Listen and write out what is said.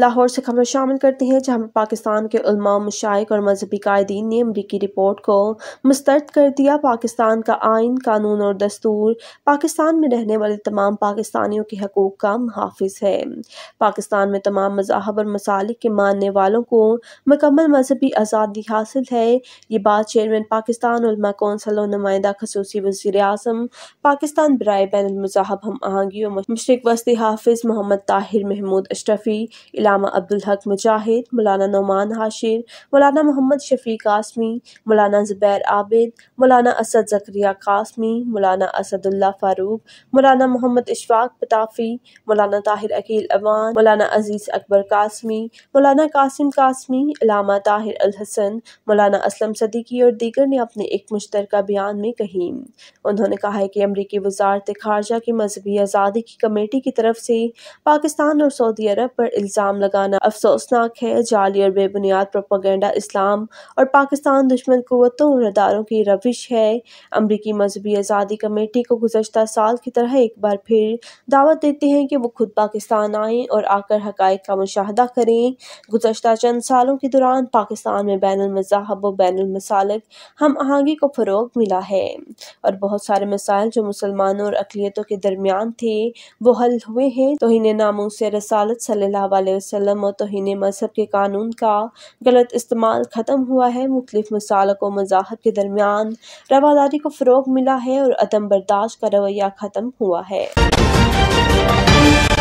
लाहौर से खबर शामिल करते हैं जहां पाकिस्तान के उलमा मशाइ और मजहबी कायदीन ने अमरीकी रिपोर्ट को मुस्तरद कर दिया पाकिस्तान का आइन कानून और दस्तूर पाकिस्तान में रहने वाले तमाम पाकिस्तानियों के हकूक़ का मुहाफ़ है पाकिस्तान में तमाम मजाहब और मसालिक के मानने वालों को मकम्मल मजहबी आज़ादी हासिल है ये बात चेयरमैन पाकिस्तान उलमा कौंसल और नुमाइंदा खसूस वजीर अजम पाकिस्तान बरए बैन मजाहब हम आहंगी और मशरक वस्ती हाफिज़ मोहम्मद ताहिर महमूद अशरफी अलामा अब्दुल हक मुजाहिद मौलाना नुमान हाशिर मौलाना मोहम्मद शफी कासमी मौलाना ज़ुबैर आबिद मौलाना असद जक्रिया कासमी मौलाना असदुल्ला फ़ारूक मौलाना मोहम्मद इशफाक पताफ़ी मौलाना ताहिर अकील अवान मौलाना अजीज़ अकबर कासमी मौलाना कासिम कासमी अलामा ताहिर अल हसन मौलाना असलम सदीकी और दीगर ने अपने एक मुश्तर बयान में कही उन्होंने कहा है कि अमरीकी वजारत खारजा की मजहबी आज़ादी की कमेटी की तरफ से पाकिस्तान और सऊदी अरब पर इल्ज़ाम लगाना अफसोसनाक है जाली और बेबुनियाद प्रोपागेंडा इस्लाम और पाकिस्तान दुश्मन कुतों और अदारों की रविश है अमरीकी मजहबी आज़ादी कमेटी को गुजशत साल की तरह एक बार फिर दावत देते हैं कि वो खुद पाकिस्तान आएँ और आकर हक़ का मुशाह करें गुजशत चंद सालों के दौरान पाकिस्तान में बैन मज़ाहब व बैन मसालक हम आहंगी को फ़रोग मिला है और बहुत सारे मसाइल जो मुसलमानों और अकलीतों के दरमियान थे वो हल हुए हैं तो इन्हें नामों से रसालत सल्ला वसल्लम और तोहन मज़हब के कानून का गलत इस्तेमाल ख़त्म हुआ है मुख्तफ मसालक व मज़ाहब के दरमियान रवादारी को फ़रोग मिला है और अदम बर्दाश्त का रवैया ख़त्म हुआ है